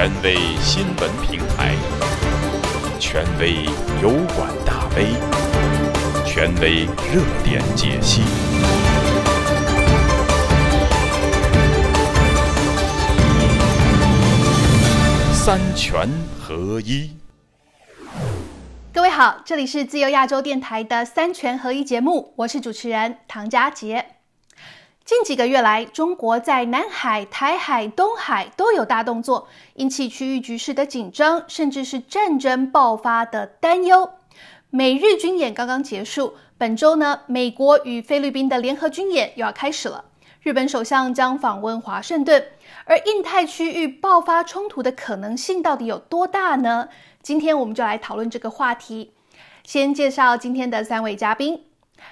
权威新闻平台，权威油管大 V，权威热点解析，三权合一。各位好，这里是自由亚洲电台的三权合一节目，我是主持人唐佳杰。近几个月来，中国在南海、台海、东海都有大动作，引起区域局势的紧张，甚至是战争爆发的担忧。美日军演刚刚结束，本周呢，美国与菲律宾的联合军演又要开始了。日本首相将访问华盛顿，而印太区域爆发冲突的可能性到底有多大呢？今天我们就来讨论这个话题。先介绍今天的三位嘉宾，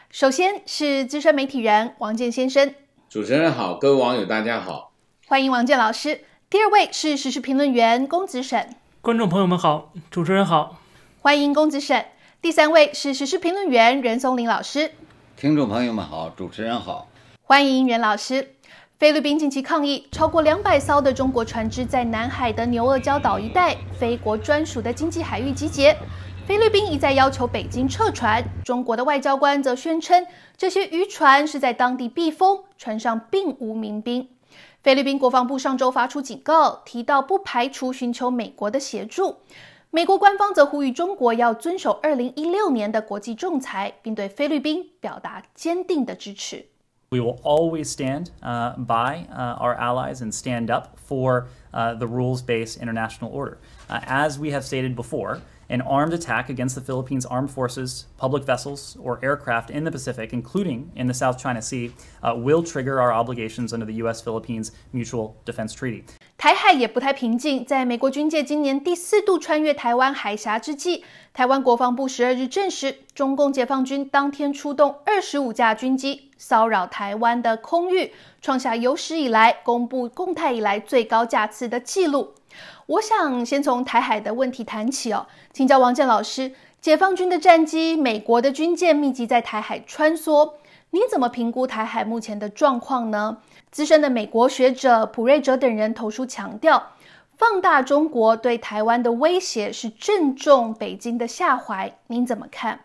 首先是资深媒体人王健先生。主持人好，各位网友大家好，欢迎王健老师。第二位是时事评论员公子沈，观众朋友们好，主持人好，欢迎公子沈。第三位是时事评论员任松林老师，听众朋友们好，主持人好，欢迎袁老师。菲律宾近期抗议，超过两百艘的中国船只在南海的牛轭礁岛一带，非国专属的经济海域集结。菲律宾一再要求北京撤船，中国的外交官则宣称这些渔船是在当地避风，船上并无民兵。菲律宾国防部上周发出警告，提到不排除寻求美国的协助。美国官方则呼吁中国要遵守2016年的国际仲裁，并对菲律宾表达坚定的支持。We will always stand by our allies and stand up for the rules-based international order, as we have stated before. An armed attack against the Philippines' armed forces, public vessels, or aircraft in the Pacific, including in the South China Sea, will trigger our obligations under the U.S.-Philippines Mutual Defense Treaty. 台海也不太平静，在美国军舰今年第四度穿越台湾海峡之际，台湾国防部十二日证实，中共解放军当天出动二十五架军机骚扰台湾的空域，创下有史以来公布共台以来最高架次的纪录。我想先从台海的问题谈起哦，请教王健老师，解放军的战机、美国的军舰密集在台海穿梭，您怎么评估台海目前的状况呢？资深的美国学者普瑞哲等人投书强调，放大中国对台湾的威胁是正中北京的下怀，您怎么看？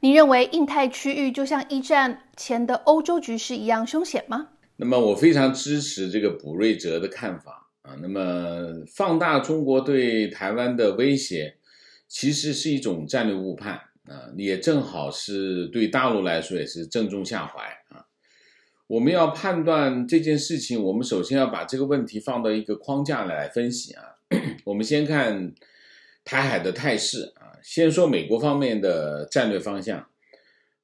您认为印太区域就像一战前的欧洲局势一样凶险吗？那么我非常支持这个普瑞哲的看法。啊，那么放大中国对台湾的威胁，其实是一种战略误判啊，也正好是对大陆来说也是正中下怀啊。我们要判断这件事情，我们首先要把这个问题放到一个框架来分析啊。我们先看台海的态势啊，先说美国方面的战略方向。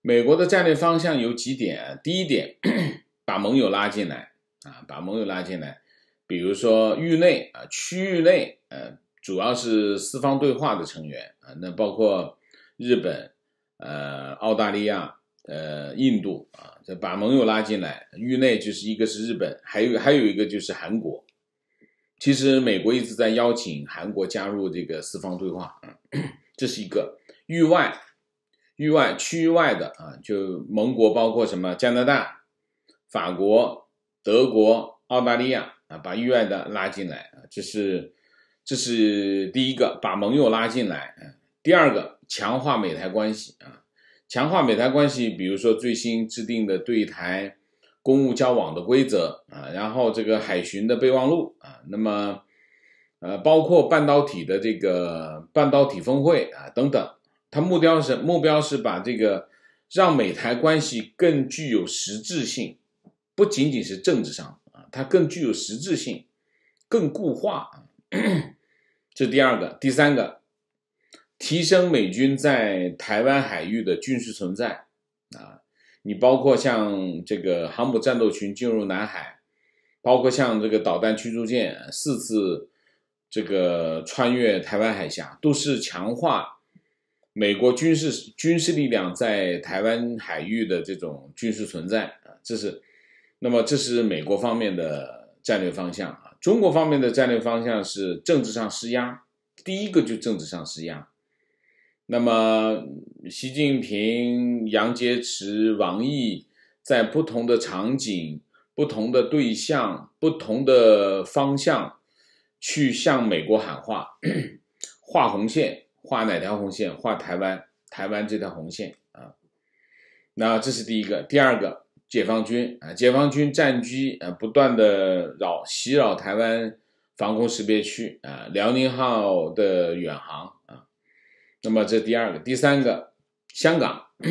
美国的战略方向有几点，第一点，把盟友拉进来啊，把盟友拉进来。比如说域内啊，区域内呃，主要是四方对话的成员啊，那包括日本、呃澳大利亚、呃印度啊，这把盟友拉进来。域内就是一个是日本，还有还有一个就是韩国。其实美国一直在邀请韩国加入这个四方对话啊，这是一个域外、域外、区域外的啊，就盟国包括什么加拿大、法国、德国、澳大利亚。啊，把域外的拉进来啊，这是，这是第一个，把盟友拉进来啊。第二个，强化美台关系啊，强化美台关系，比如说最新制定的对台公务交往的规则啊，然后这个海巡的备忘录啊，那么，呃，包括半导体的这个半导体峰会啊等等，它目标是目标是把这个让美台关系更具有实质性，不仅仅是政治上。它更具有实质性，更固化，这第二个。第三个，提升美军在台湾海域的军事存在啊，你包括像这个航母战斗群进入南海，包括像这个导弹驱逐舰四次这个穿越台湾海峡，都是强化美国军事军事力量在台湾海域的这种军事存在啊，这是。那么这是美国方面的战略方向啊，中国方面的战略方向是政治上施压，第一个就政治上施压。那么习近平、杨洁篪、王毅在不同的场景、不同的对象、不同的方向去向美国喊话，画红线，画哪条红线？画台湾，台湾这条红线啊。那这是第一个，第二个。解放军啊，解放军战机啊，不断的扰袭扰台湾防空识别区啊，辽宁号的远航啊，那么这第二个、第三个，香港，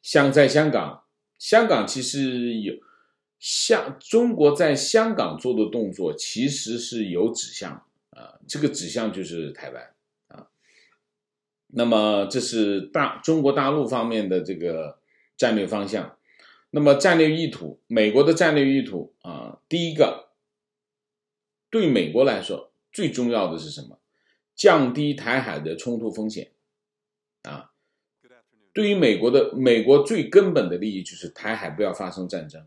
像在香港，香港其实有，像中国在香港做的动作，其实是有指向啊，这个指向就是台湾啊，那么这是大中国大陆方面的这个战略方向。那么战略意图，美国的战略意图啊，第一个，对美国来说最重要的是什么？降低台海的冲突风险，啊，对于美国的美国最根本的利益就是台海不要发生战争，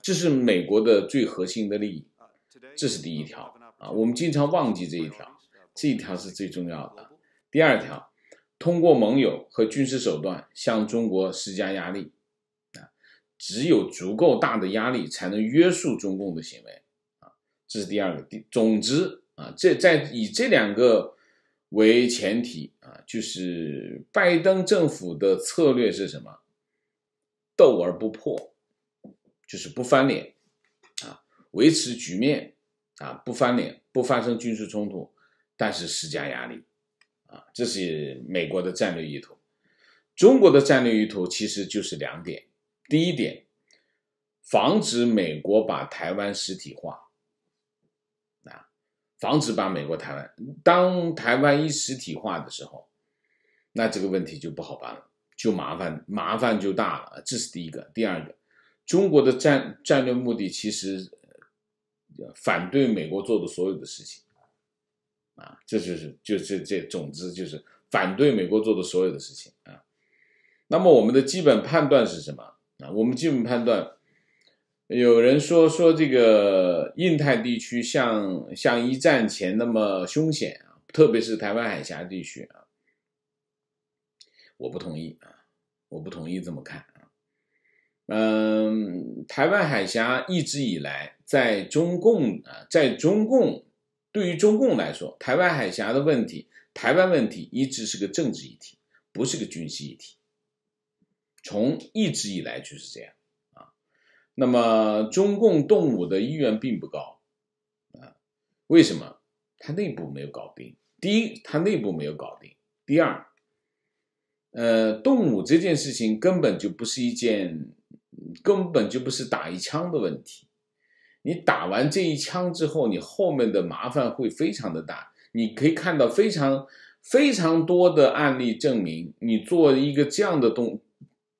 这是美国的最核心的利益，这是第一条啊，我们经常忘记这一条，这一条是最重要的。第二条，通过盟友和军事手段向中国施加压力。只有足够大的压力，才能约束中共的行为，啊，这是第二个。第，总之啊，这在以这两个为前提啊，就是拜登政府的策略是什么？斗而不破，就是不翻脸，啊，维持局面，啊，不翻脸，不发生军事冲突，但是施加压力，啊，这是美国的战略意图。中国的战略意图其实就是两点。第一点，防止美国把台湾实体化。啊，防止把美国台湾当台湾一实体化的时候，那这个问题就不好办了，就麻烦，麻烦就大了。这是第一个。第二个，中国的战战略目的其实反对美国做的所有的事情，啊，这就是就这这总之就是反对美国做的所有的事情啊。那么我们的基本判断是什么？啊，我们基本判断，有人说说这个印太地区像像一战前那么凶险啊，特别是台湾海峡地区啊，我不同意啊，我不同意这么看啊。嗯，台湾海峡一直以来在中共啊，在中共对于中共来说，台湾海峡的问题，台湾问题一直是个政治议题，不是个军事议题。从一直以来就是这样啊，那么中共动武的意愿并不高啊，为什么？他内部没有搞定。第一，他内部没有搞定；第二，呃，动武这件事情根本就不是一件，根本就不是打一枪的问题。你打完这一枪之后，你后面的麻烦会非常的大。你可以看到非常非常多的案例证明，你做一个这样的动。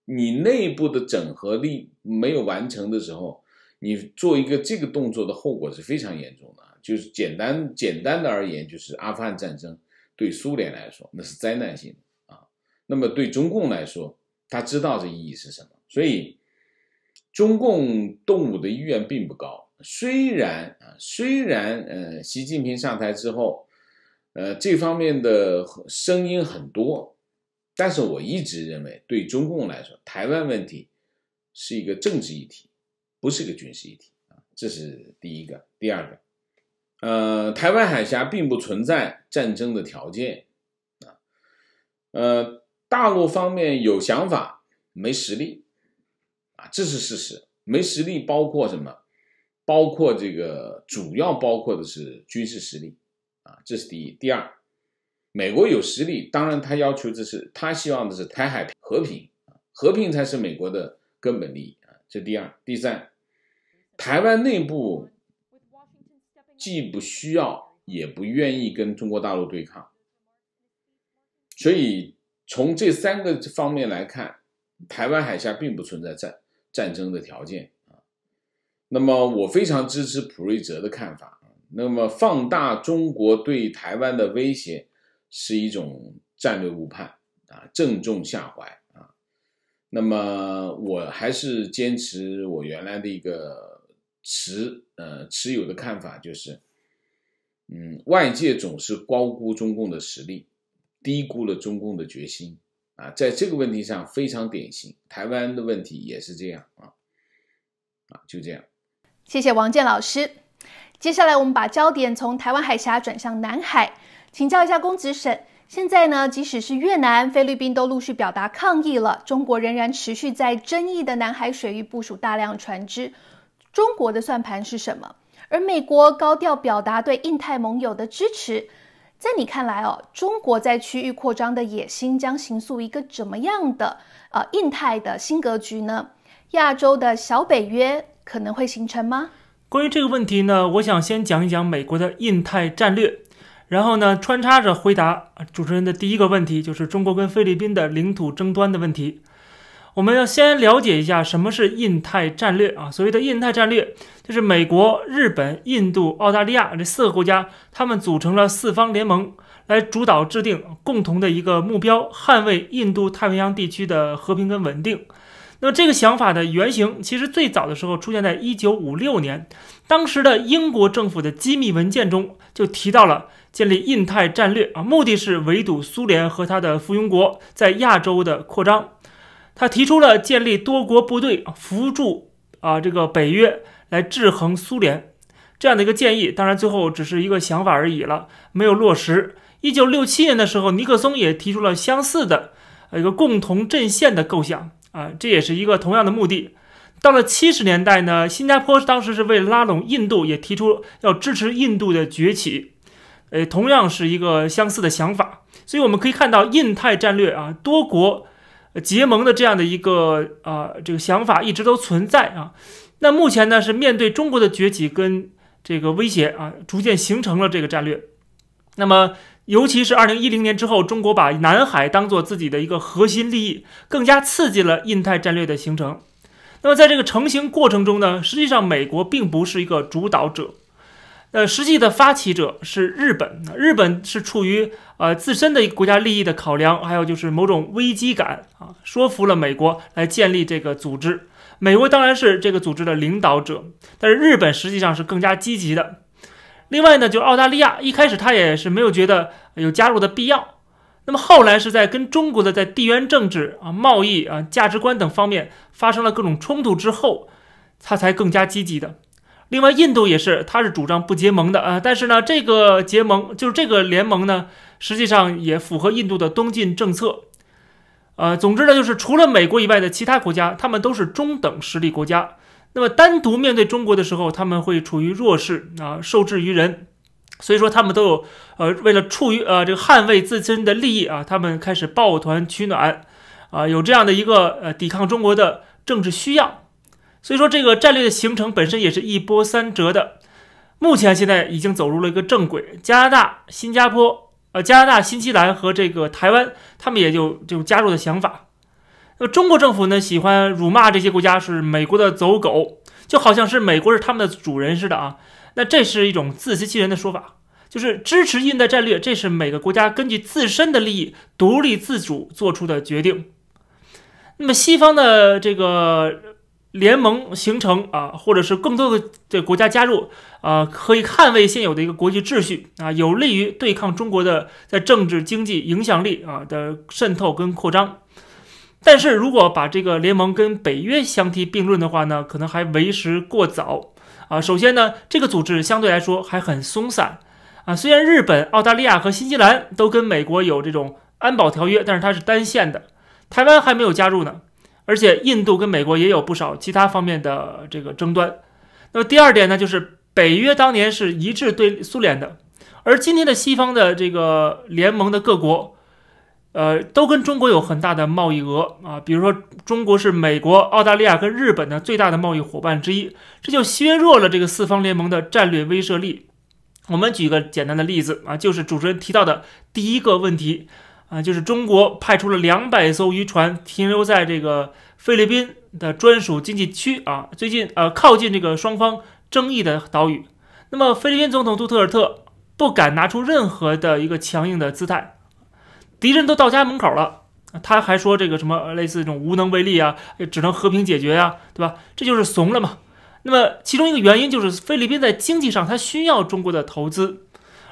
你内部的整合力没有完成的时候，你做一个这个动作的后果是非常严重的。就是简单简单的而言，就是阿富汗战争对苏联来说那是灾难性的啊。那么对中共来说，他知道这意义是什么。所以，中共动武的意愿并不高。虽然啊，虽然呃，习近平上台之后，呃，这方面的声音很多。但是我一直认为，对中共来说，台湾问题是一个政治议题，不是个军事议题啊。这是第一个。第二个，呃，台湾海峡并不存在战争的条件啊。呃，大陆方面有想法没实力啊，这是事实。没实力包括什么？包括这个，主要包括的是军事实力啊，这是第一。第二。美国有实力，当然他要求的是，他希望的是台海和平，和平才是美国的根本利益啊。这第二、第三，台湾内部既不需要也不愿意跟中国大陆对抗，所以从这三个方面来看，台湾海峡并不存在战战争的条件啊。那么我非常支持普瑞泽的看法啊。那么放大中国对台湾的威胁。是一种战略误判啊，正中下怀啊。那么我还是坚持我原来的一个持呃持有的看法，就是，嗯，外界总是高估中共的实力，低估了中共的决心啊，在这个问题上非常典型，台湾的问题也是这样啊，啊，就这样。谢谢王健老师。接下来我们把焦点从台湾海峡转向南海。请教一下公子沈，现在呢，即使是越南、菲律宾都陆续表达抗议了，中国仍然持续在争议的南海水域部署大量船只，中国的算盘是什么？而美国高调表达对印太盟友的支持，在你看来哦，中国在区域扩张的野心将形塑一个怎么样的呃印太的新格局呢？亚洲的小北约可能会形成吗？关于这个问题呢，我想先讲一讲美国的印太战略。然后呢，穿插着回答主持人的第一个问题，就是中国跟菲律宾的领土争端的问题。我们要先了解一下什么是印太战略啊？所谓的印太战略，就是美国、日本、印度、澳大利亚这四个国家，他们组成了四方联盟，来主导制定共同的一个目标，捍卫印度太平洋地区的和平跟稳定。那么，这个想法的原型其实最早的时候出现在1956年，当时的英国政府的机密文件中就提到了建立印太战略啊，目的是围堵苏联和他的附庸国在亚洲的扩张。他提出了建立多国部队扶助啊这个北约来制衡苏联这样的一个建议，当然最后只是一个想法而已了，没有落实。1967年的时候，尼克松也提出了相似的一个共同阵线的构想。啊，这也是一个同样的目的。到了七十年代呢，新加坡当时是为了拉拢印度，也提出要支持印度的崛起，呃，同样是一个相似的想法。所以我们可以看到，印太战略啊，多国结盟的这样的一个啊这个想法一直都存在啊。那目前呢，是面对中国的崛起跟这个威胁啊，逐渐形成了这个战略。那么。尤其是二零一零年之后，中国把南海当作自己的一个核心利益，更加刺激了印太战略的形成。那么，在这个成型过程中呢，实际上美国并不是一个主导者，呃，实际的发起者是日本。日本是出于呃自身的国家利益的考量，还有就是某种危机感啊，说服了美国来建立这个组织。美国当然是这个组织的领导者，但是日本实际上是更加积极的。另外呢，就是澳大利亚一开始他也是没有觉得有加入的必要，那么后来是在跟中国的在地缘政治啊、贸易啊、价值观等方面发生了各种冲突之后，他才更加积极的。另外，印度也是，他是主张不结盟的啊，但是呢，这个结盟就是这个联盟呢，实际上也符合印度的东进政策。呃，总之呢，就是除了美国以外的其他国家，他们都是中等实力国家。那么单独面对中国的时候，他们会处于弱势啊，受制于人，所以说他们都有呃，为了处于呃这个捍卫自身的利益啊，他们开始抱团取暖啊，有这样的一个呃抵抗中国的政治需要，所以说这个战略的形成本身也是一波三折的。目前现在已经走入了一个正轨，加拿大、新加坡、呃加拿大、新西兰和这个台湾，他们也有这种加入的想法。那中国政府呢，喜欢辱骂这些国家是美国的走狗，就好像是美国是他们的主人似的啊。那这是一种自欺欺人的说法，就是支持印太战略，这是每个国家根据自身的利益、独立自主做出的决定。那么西方的这个联盟形成啊，或者是更多的的国家加入啊，可以捍卫现有的一个国际秩序啊，有利于对抗中国的在政治经济影响力啊的渗透跟扩张。但是如果把这个联盟跟北约相提并论的话呢，可能还为时过早啊。首先呢，这个组织相对来说还很松散啊。虽然日本、澳大利亚和新西兰都跟美国有这种安保条约，但是它是单线的，台湾还没有加入呢。而且印度跟美国也有不少其他方面的这个争端。那么第二点呢，就是北约当年是一致对苏联的，而今天的西方的这个联盟的各国。呃，都跟中国有很大的贸易额啊，比如说中国是美国、澳大利亚跟日本的最大的贸易伙伴之一，这就削弱了这个四方联盟的战略威慑力。我们举个简单的例子啊，就是主持人提到的第一个问题啊，就是中国派出了两百艘渔船停留在这个菲律宾的专属经济区啊，最近呃靠近这个双方争议的岛屿，那么菲律宾总统杜特尔特不敢拿出任何的一个强硬的姿态。敌人都到家门口了，他还说这个什么类似这种无能为力啊，只能和平解决呀，对吧？这就是怂了嘛。那么其中一个原因就是菲律宾在经济上它需要中国的投资，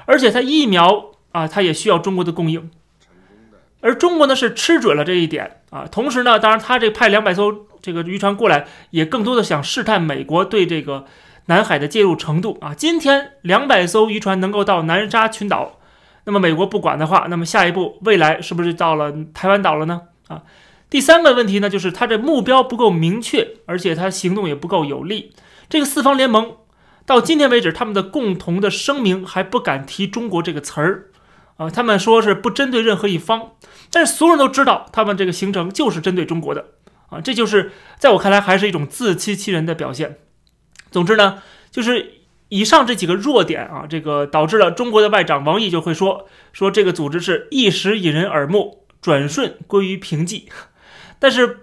而且它疫苗啊，它也需要中国的供应。而中国呢是吃准了这一点啊，同时呢，当然他这派两百艘这个渔船过来，也更多的想试探美国对这个南海的介入程度啊。今天两百艘渔船能够到南沙群岛。那么美国不管的话，那么下一步未来是不是到了台湾岛了呢？啊，第三个问题呢，就是他这目标不够明确，而且他行动也不够有力。这个四方联盟到今天为止，他们的共同的声明还不敢提中国这个词儿，啊，他们说是不针对任何一方，但是所有人都知道他们这个行程就是针对中国的，啊，这就是在我看来还是一种自欺欺人的表现。总之呢，就是。以上这几个弱点啊，这个导致了中国的外长王毅就会说说这个组织是一时引人耳目，转瞬归于平寂。但是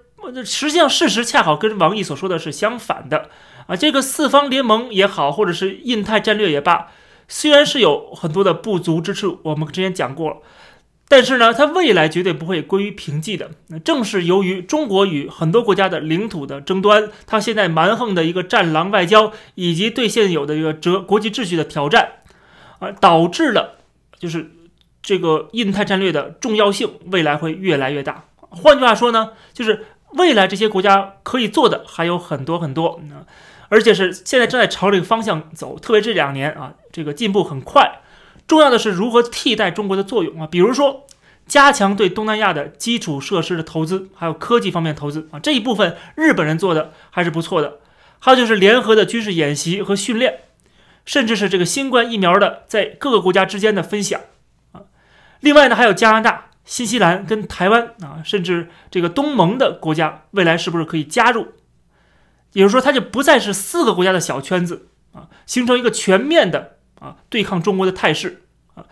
实际上事实恰好跟王毅所说的是相反的啊。这个四方联盟也好，或者是印太战略也罢，虽然是有很多的不足之处，我们之前讲过了。但是呢，它未来绝对不会归于平寂的。正是由于中国与很多国家的领土的争端，它现在蛮横的一个战狼外交，以及对现有的一个哲国际秩序的挑战，啊，导致了就是这个印太战略的重要性未来会越来越大。换句话说呢，就是未来这些国家可以做的还有很多很多，而且是现在正在朝这个方向走，特别这两年啊，这个进步很快。重要的是如何替代中国的作用啊，比如说加强对东南亚的基础设施的投资，还有科技方面投资啊这一部分日本人做的还是不错的。还有就是联合的军事演习和训练，甚至是这个新冠疫苗的在各个国家之间的分享啊。另外呢，还有加拿大、新西兰跟台湾啊，甚至这个东盟的国家，未来是不是可以加入？也就是说，它就不再是四个国家的小圈子啊，形成一个全面的。啊，对抗中国的态势啊，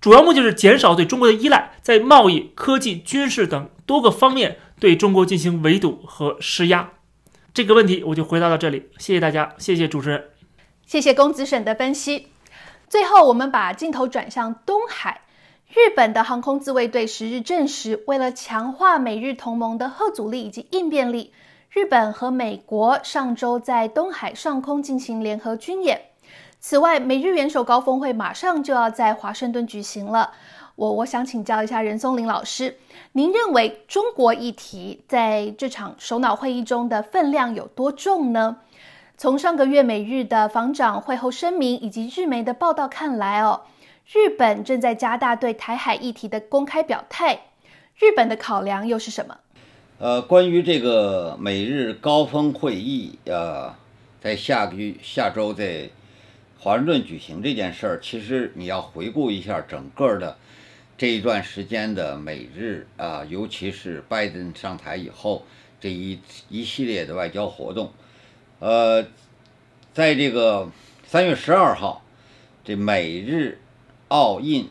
主要目的是减少对中国的依赖，在贸易、科技、军事等多个方面对中国进行围堵和施压。这个问题我就回答到这里，谢谢大家，谢谢主持人，谢谢公子审的分析。最后，我们把镜头转向东海，日本的航空自卫队十日证实，为了强化美日同盟的核阻力以及应变力，日本和美国上周在东海上空进行联合军演。此外，美日元首高峰会马上就要在华盛顿举行了。我我想请教一下任松林老师，您认为中国议题在这场首脑会议中的分量有多重呢？从上个月美日的防长会后声明以及日媒的报道看来，哦，日本正在加大对台海议题的公开表态。日本的考量又是什么？呃，关于这个美日高峰会议呃，在下个月下周在。华盛顿举行这件事儿，其实你要回顾一下整个的这一段时间的美日啊，尤其是拜登上台以后这一一系列的外交活动。呃，在这个三月十二号，这美日澳印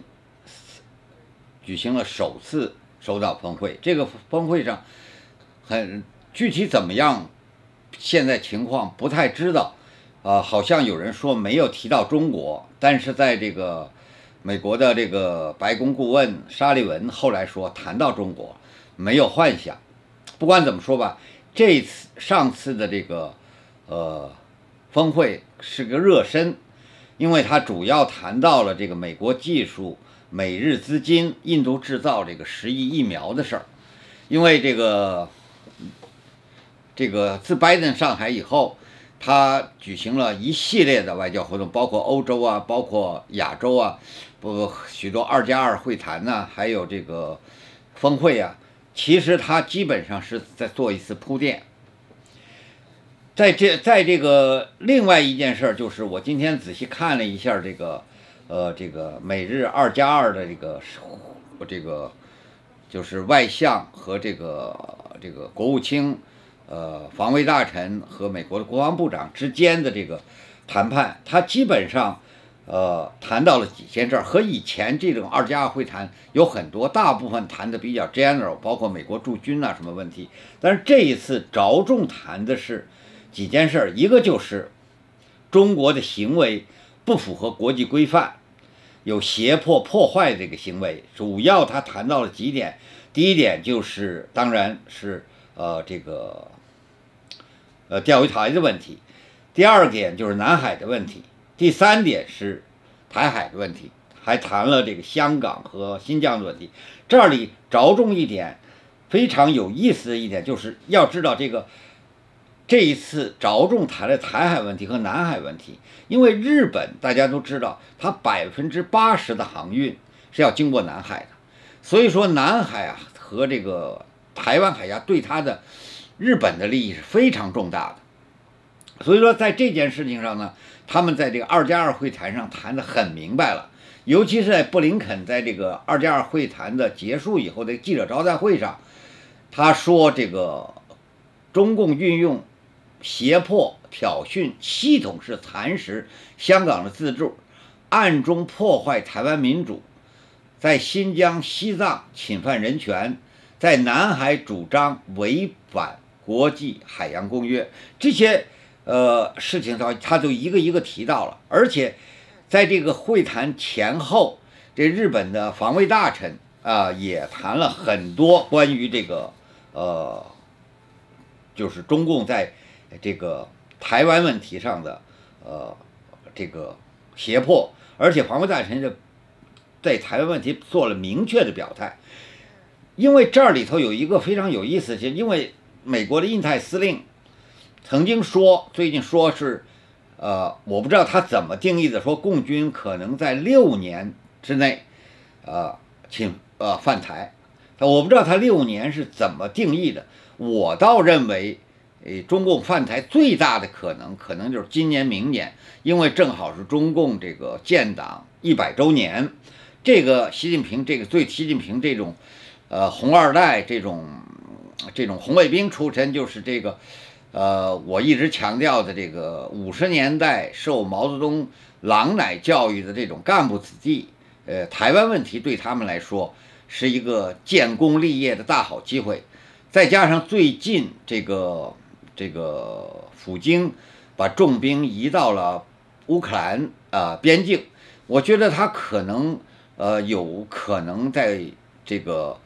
举行了首次首脑峰会。这个峰会上很具体怎么样，现在情况不太知道。啊，好像有人说没有提到中国，但是在这个美国的这个白宫顾问沙利文后来说谈到中国没有幻想。不管怎么说吧，这次上次的这个呃峰会是个热身，因为他主要谈到了这个美国技术、美日资金、印度制造这个十亿疫苗的事儿。因为这个这个自拜登上海以后。他举行了一系列的外交活动，包括欧洲啊，包括亚洲啊，不许多二加二会谈呢，还有这个峰会啊。其实他基本上是在做一次铺垫。在这，在这个另外一件事儿就是，我今天仔细看了一下这个，呃，这个美日二加二的这个这个就是外相和这个这个国务卿。呃，防卫大臣和美国的国防部长之间的这个谈判，他基本上，呃，谈到了几件事，和以前这种二加二会谈有很多，大部分谈的比较 general，包括美国驻军啊什么问题。但是这一次着重谈的是几件事，一个就是中国的行为不符合国际规范，有胁迫破坏这个行为。主要他谈到了几点，第一点就是，当然是呃这个。呃，钓鱼台的问题，第二点就是南海的问题，第三点是台海的问题，还谈了这个香港和新疆的问题。这里着重一点，非常有意思的一点就是要知道这个，这一次着重谈了台海问题和南海问题，因为日本大家都知道，它百分之八十的航运是要经过南海的，所以说南海啊和这个台湾海峡对它的。日本的利益是非常重大的，所以说在这件事情上呢，他们在这个二加二会谈上谈的很明白了，尤其是在布林肯在这个二加二会谈的结束以后的记者招待会上，他说这个中共运用胁迫、挑衅、系统式蚕食香港的自治，暗中破坏台湾民主，在新疆、西藏侵犯人权，在南海主张违反。国际海洋公约这些呃事情上，他就一个一个提到了，而且在这个会谈前后，这日本的防卫大臣啊也谈了很多关于这个呃，就是中共在这个台湾问题上的呃这个胁迫，而且防卫大臣这在台湾问题做了明确的表态，因为这里头有一个非常有意思，就因为。美国的印太司令曾经说，最近说是，呃，我不知道他怎么定义的，说共军可能在六年之内，呃，侵呃犯台，我不知道他六年是怎么定义的。我倒认为，呃，中共犯台最大的可能，可能就是今年、明年，因为正好是中共这个建党一百周年，这个习近平，这个对习近平这种，呃，红二代这种。这种红卫兵出身，就是这个，呃，我一直强调的这个五十年代受毛泽东“狼奶”教育的这种干部子弟，呃，台湾问题对他们来说是一个建功立业的大好机会。再加上最近这个这个普京把重兵移到了乌克兰啊边境，我觉得他可能，呃，有可能在这个。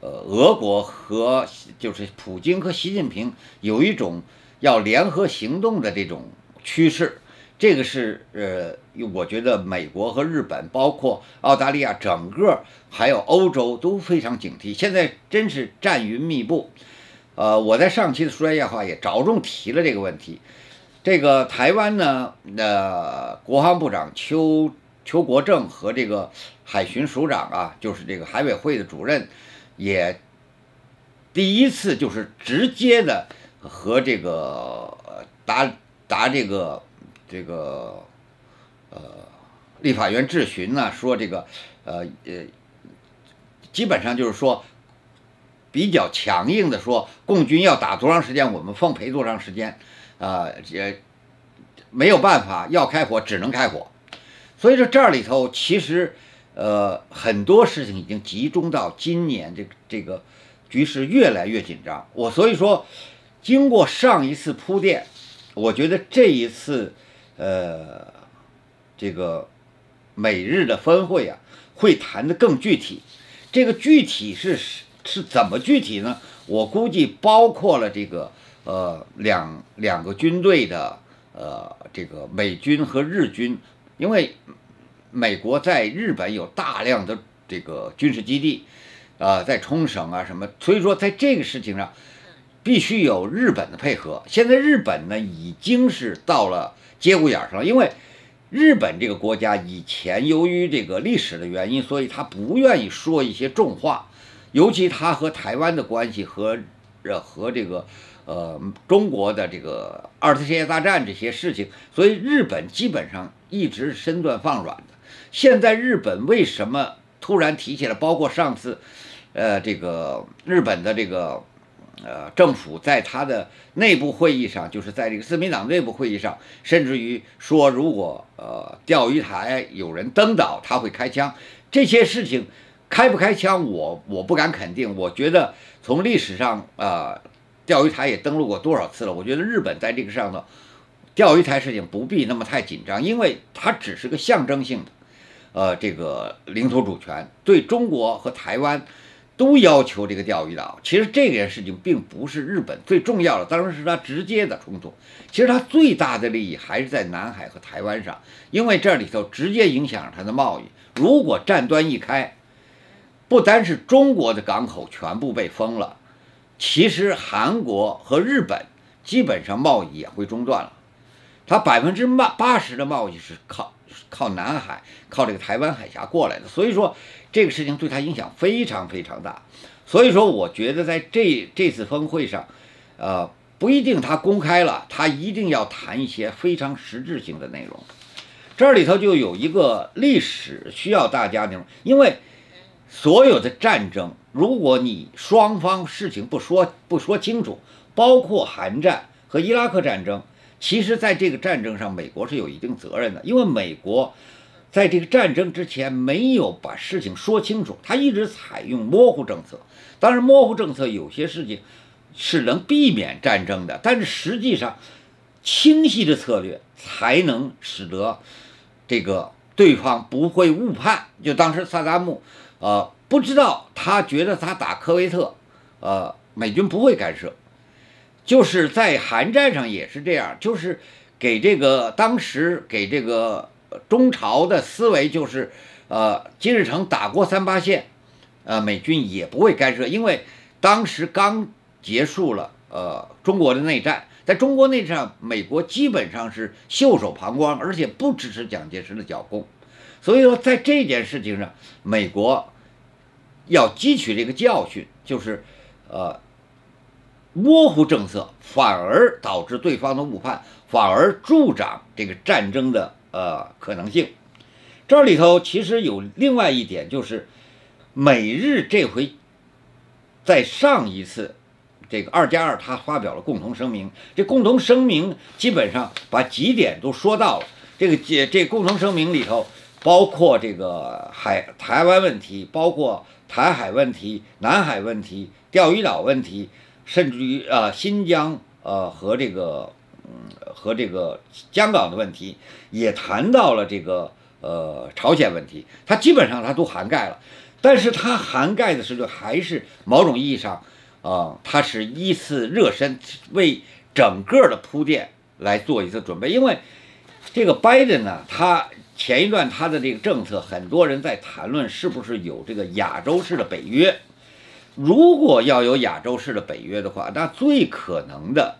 呃，俄国和就是普京和习近平有一种要联合行动的这种趋势，这个是呃，我觉得美国和日本，包括澳大利亚，整个还有欧洲都非常警惕。现在真是战云密布。呃，我在上期的书斋夜话也着重提了这个问题。这个台湾呢，呃，国防部长邱邱国正和这个海巡署长啊，就是这个海委会的主任。也第一次就是直接的和这个达达这个这个呃立法院质询呢，说这个呃呃，基本上就是说比较强硬的说，共军要打多长时间，我们奉陪多长时间，啊也没有办法要开火只能开火，所以说这里头其实。呃，很多事情已经集中到今年，这这个局势越来越紧张。我所以说，经过上一次铺垫，我觉得这一次，呃，这个美日的峰会啊，会谈的更具体。这个具体是是怎么具体呢？我估计包括了这个呃两两个军队的呃这个美军和日军，因为。美国在日本有大量的这个军事基地，啊，在冲绳啊什么，所以说在这个事情上，必须有日本的配合。现在日本呢已经是到了节骨眼上了，因为日本这个国家以前由于这个历史的原因，所以他不愿意说一些重话，尤其他和台湾的关系和呃和这个呃中国的这个二次世界大战这些事情，所以日本基本上一直身段放软的。现在日本为什么突然提起了？包括上次，呃，这个日本的这个，呃，政府在他的内部会议上，就是在这个自民党内部会议上，甚至于说，如果呃钓鱼台有人登岛，他会开枪。这些事情开不开枪，我我不敢肯定。我觉得从历史上啊，钓鱼台也登陆过多少次了。我觉得日本在这个上头，钓鱼台事情不必那么太紧张，因为它只是个象征性的。呃，这个领土主权对中国和台湾都要求这个钓鱼岛。其实这件事情并不是日本最重要的，当然是它直接的冲突。其实它最大的利益还是在南海和台湾上，因为这里头直接影响着它的贸易。如果战端一开，不单是中国的港口全部被封了，其实韩国和日本基本上贸易也会中断了。它百分之八八十的贸易是靠。靠南海，靠这个台湾海峡过来的，所以说这个事情对他影响非常非常大。所以说，我觉得在这这次峰会上，呃，不一定他公开了，他一定要谈一些非常实质性的内容。这里头就有一个历史需要大家听，因为所有的战争，如果你双方事情不说不说清楚，包括韩战和伊拉克战争。其实，在这个战争上，美国是有一定责任的，因为美国在这个战争之前没有把事情说清楚，他一直采用模糊政策。当然，模糊政策有些事情是能避免战争的，但是实际上，清晰的策略才能使得这个对方不会误判。就当时萨达姆，呃，不知道他觉得他打科威特，呃，美军不会干涉。就是在韩战上也是这样，就是给这个当时给这个中朝的思维就是，呃，金日成打过三八线，呃，美军也不会干涉，因为当时刚结束了，呃，中国的内战，在中国内战，美国基本上是袖手旁观，而且不支持蒋介石的剿共，所以说在这件事情上，美国要汲取这个教训，就是，呃。模糊政策反而导致对方的误判，反而助长这个战争的呃可能性。这里头其实有另外一点，就是美日这回在上一次这个二加二，他发表了共同声明。这共同声明基本上把几点都说到了。这个这这共同声明里头包括这个海台湾问题，包括台海问题、南海问题、钓鱼岛问题。甚至于啊，新疆呃和这个嗯和这个香港的问题，也谈到了这个呃朝鲜问题，它基本上它都涵盖了，但是它涵盖的时候还是某种意义上啊，他是一次热身，为整个的铺垫来做一次准备。因为这个拜登呢，他前一段他的这个政策，很多人在谈论是不是有这个亚洲式的北约。如果要有亚洲式的北约的话，那最可能的，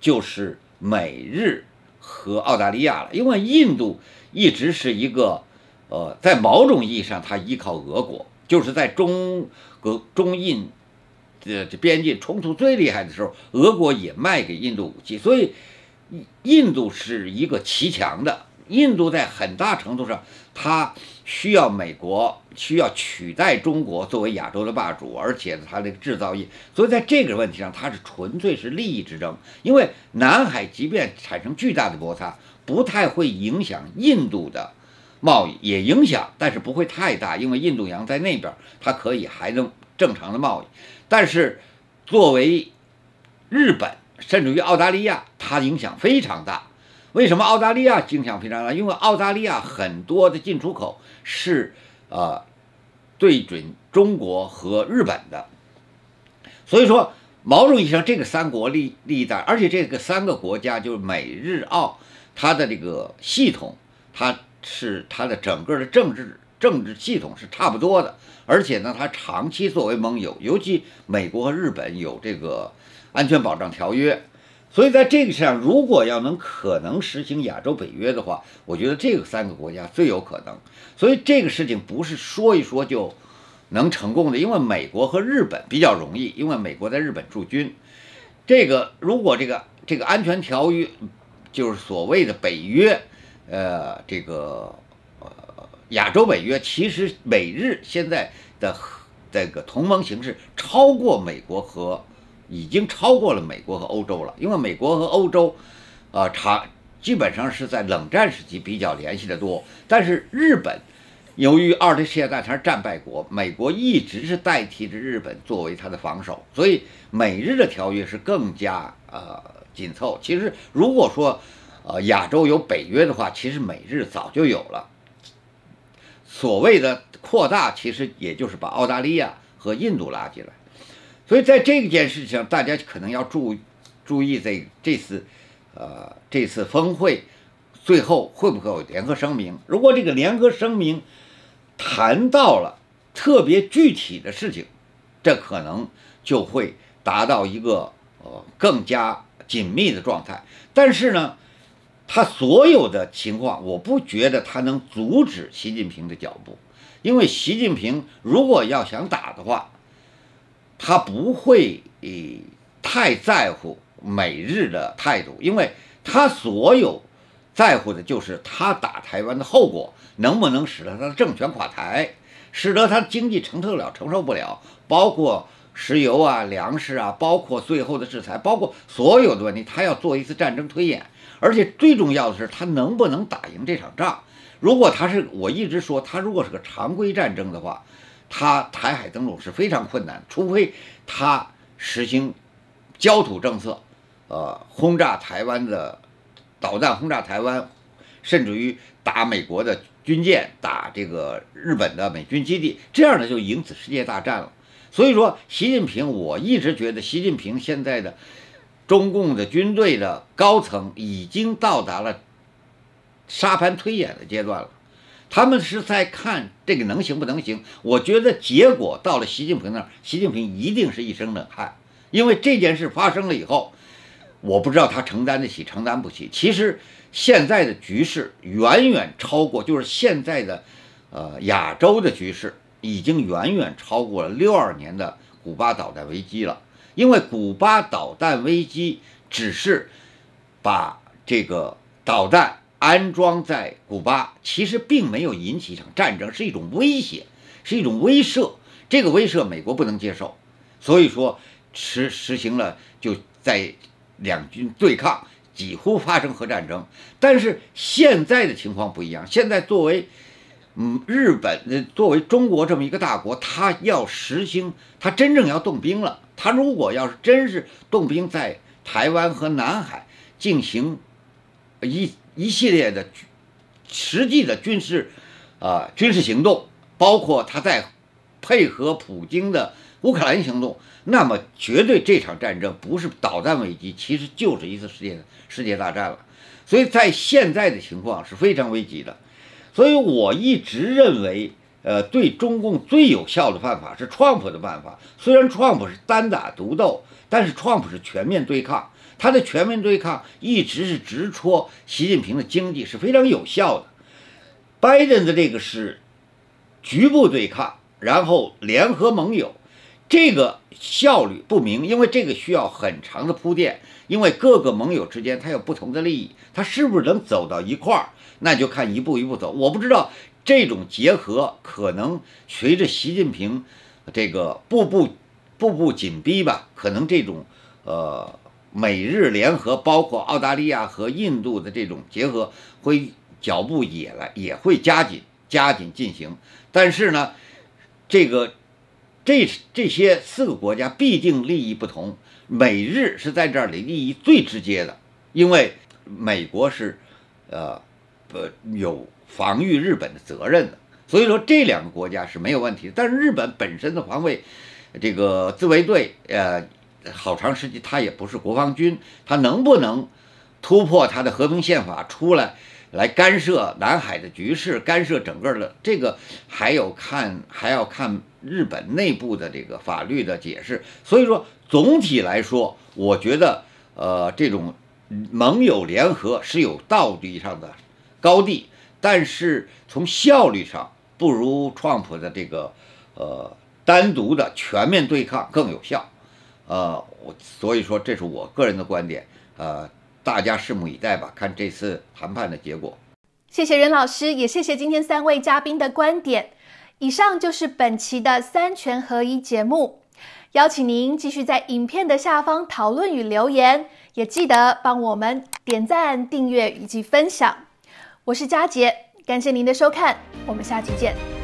就是美日和澳大利亚了。因为印度一直是一个，呃，在某种意义上，它依靠俄国。就是在中俄中印的边境冲突最厉害的时候，俄国也卖给印度武器。所以，印印度是一个奇强的。印度在很大程度上，它。需要美国需要取代中国作为亚洲的霸主，而且它的制造业，所以在这个问题上，它是纯粹是利益之争。因为南海即便产生巨大的摩擦，不太会影响印度的贸易，也影响，但是不会太大，因为印度洋在那边，它可以还能正常的贸易。但是作为日本甚至于澳大利亚，它影响非常大。为什么澳大利亚影响非常大？因为澳大利亚很多的进出口是啊对准中国和日本的，所以说某种意义上，这个三国利益大，而且这个三个国家就是美日澳，它的这个系统，它是它的整个的政治政治系统是差不多的，而且呢，它长期作为盟友，尤其美国和日本有这个安全保障条约。所以在这个上，如果要能可能实行亚洲北约的话，我觉得这个三个国家最有可能。所以这个事情不是说一说就能成功的，因为美国和日本比较容易，因为美国在日本驻军。这个如果这个这个安全条约，就是所谓的北约，呃，这个呃亚洲北约，其实美日现在的这个同盟形式超过美国和。已经超过了美国和欧洲了，因为美国和欧洲，呃，它基本上是在冷战时期比较联系的多。但是日本，由于二次世界大战战败国，美国一直是代替着日本作为它的防守，所以美日的条约是更加呃紧凑。其实如果说呃亚洲有北约的话，其实美日早就有了。所谓的扩大，其实也就是把澳大利亚和印度拉进来。所以在这件事情，大家可能要注注意这这次，呃，这次峰会最后会不会有联合声明？如果这个联合声明谈到了特别具体的事情，这可能就会达到一个呃更加紧密的状态。但是呢，他所有的情况，我不觉得他能阻止习近平的脚步，因为习近平如果要想打的话。他不会，呃，太在乎美日的态度，因为他所有在乎的就是他打台湾的后果能不能使得他的政权垮台，使得他的经济承受得了承受不了，包括石油啊、粮食啊，包括最后的制裁，包括所有的问题，他要做一次战争推演。而且最重要的是，他能不能打赢这场仗？如果他是，我一直说，他如果是个常规战争的话。他台海登陆是非常困难，除非他实行焦土政策，呃，轰炸台湾的导弹，轰炸台湾，甚至于打美国的军舰，打这个日本的美军基地，这样呢就引起世界大战了。所以说，习近平，我一直觉得习近平现在的中共的军队的高层已经到达了沙盘推演的阶段了。他们是在看这个能行不能行？我觉得结果到了习近平那儿，习近平一定是一身冷汗，因为这件事发生了以后，我不知道他承担得起承担不起。其实现在的局势远远超过，就是现在的，呃，亚洲的局势已经远远超过了六二年的古巴导弹危机了，因为古巴导弹危机只是把这个导弹。安装在古巴其实并没有引起一场战争，是一种威胁，是一种威慑。这个威慑美国不能接受，所以说实实行了就在两军对抗，几乎发生核战争。但是现在的情况不一样，现在作为嗯日本作为中国这么一个大国，他要实行，他真正要动兵了。他如果要是真是动兵，在台湾和南海进行一。一系列的实际的军事啊军事行动，包括他在配合普京的乌克兰行动，那么绝对这场战争不是导弹危机，其实就是一次世界世界大战了。所以在现在的情况是非常危急的。所以我一直认为，呃，对中共最有效的办法是川普的办法。虽然川普是单打独斗，但是川普是全面对抗。他的全面对抗一直是直戳习近平的经济，是非常有效的。拜登的这个是局部对抗，然后联合盟友，这个效率不明，因为这个需要很长的铺垫，因为各个盟友之间他有不同的利益，他是不是能走到一块儿，那就看一步一步走。我不知道这种结合可能随着习近平这个步步步步紧逼吧，可能这种呃。美日联合，包括澳大利亚和印度的这种结合，会脚步也来，也会加紧加紧进行。但是呢，这个这这些四个国家毕竟利益不同。美日是在这里利益最直接的，因为美国是呃不有防御日本的责任的，所以说这两个国家是没有问题。但是日本本身的防卫，这个自卫队，呃。好长时间，他也不是国防军，他能不能突破他的和平宪法出来，来干涉南海的局势，干涉整个的这个，还有看还要看日本内部的这个法律的解释。所以说，总体来说，我觉得，呃，这种盟友联合是有道理上的高地，但是从效率上不如创普的这个，呃，单独的全面对抗更有效。呃，我所以说这是我个人的观点，呃，大家拭目以待吧，看这次谈判的结果。谢谢任老师，也谢谢今天三位嘉宾的观点。以上就是本期的三权合一节目，邀请您继续在影片的下方讨论与留言，也记得帮我们点赞、订阅以及分享。我是佳杰，感谢您的收看，我们下期见。